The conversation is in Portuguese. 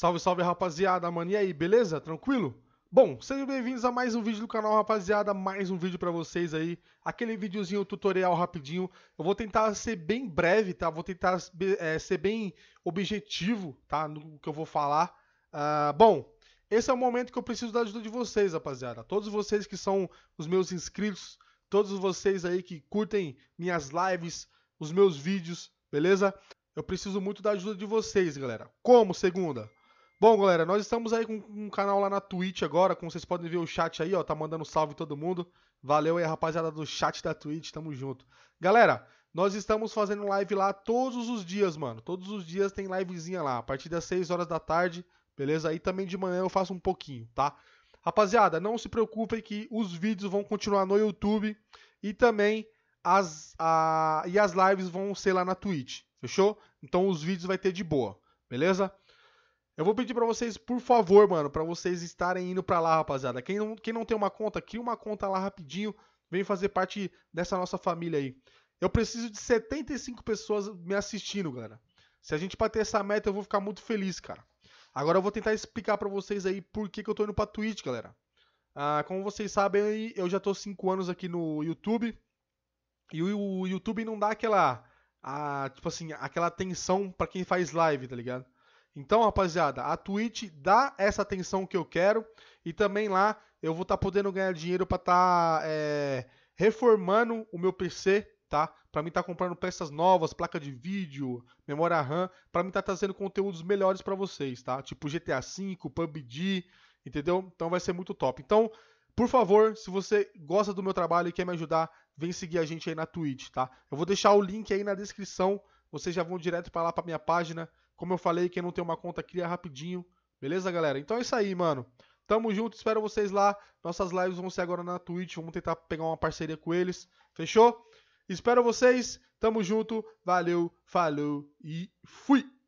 Salve, salve rapaziada, mano. E aí, beleza? Tranquilo? Bom, sejam bem-vindos a mais um vídeo do canal, rapaziada. Mais um vídeo pra vocês aí. Aquele videozinho tutorial rapidinho. Eu vou tentar ser bem breve, tá? Vou tentar é, ser bem objetivo, tá? No que eu vou falar. Uh, bom, esse é o momento que eu preciso da ajuda de vocês, rapaziada. Todos vocês que são os meus inscritos, todos vocês aí que curtem minhas lives, os meus vídeos, beleza? Eu preciso muito da ajuda de vocês, galera. Como, segunda? Bom, galera, nós estamos aí com, um canal lá na Twitch agora, como vocês podem ver o chat aí, ó, tá mandando salve todo mundo. Valeu aí, rapaziada do chat da Twitch, tamo junto. Galera, nós estamos fazendo live lá todos os dias, mano. Todos os dias tem livezinha lá, a partir das 6 horas da tarde, beleza? Aí também de manhã eu faço um pouquinho, tá? Rapaziada, não se preocupem que os vídeos vão continuar no YouTube e também as, a, e as lives vão ser lá na Twitch, fechou? Então os vídeos vai ter de boa, beleza? Eu vou pedir para vocês, por favor, mano, para vocês estarem indo para lá, rapaziada. Quem não, quem não tem uma conta, cria uma conta lá rapidinho. Vem fazer parte dessa nossa família aí. Eu preciso de 75 pessoas me assistindo, galera. Se a gente bater essa meta, eu vou ficar muito feliz, cara. Agora eu vou tentar explicar para vocês aí por que, que eu tô indo pra Twitch, galera. Ah, como vocês sabem, eu já tô 5 anos aqui no YouTube. E o YouTube não dá aquela. A, ah, tipo assim, aquela atenção para quem faz live, tá ligado? Então, rapaziada, a Twitch dá essa atenção que eu quero e também lá eu vou estar tá podendo ganhar dinheiro para estar tá, é, reformando o meu PC, tá? Para mim estar tá comprando peças novas, placa de vídeo, memória RAM, para mim estar tá trazendo conteúdos melhores para vocês, tá? Tipo GTA V, PUBG, entendeu? Então vai ser muito top. Então, por favor, se você gosta do meu trabalho e quer me ajudar, vem seguir a gente aí na Twitch, tá? Eu vou deixar o link aí na descrição vocês já vão direto para lá para minha página. Como eu falei, quem não tem uma conta cria rapidinho. Beleza, galera? Então é isso aí, mano. Tamo junto, espero vocês lá. Nossas lives vão ser agora na Twitch. Vamos tentar pegar uma parceria com eles. Fechou? Espero vocês. Tamo junto. Valeu, falou e fui!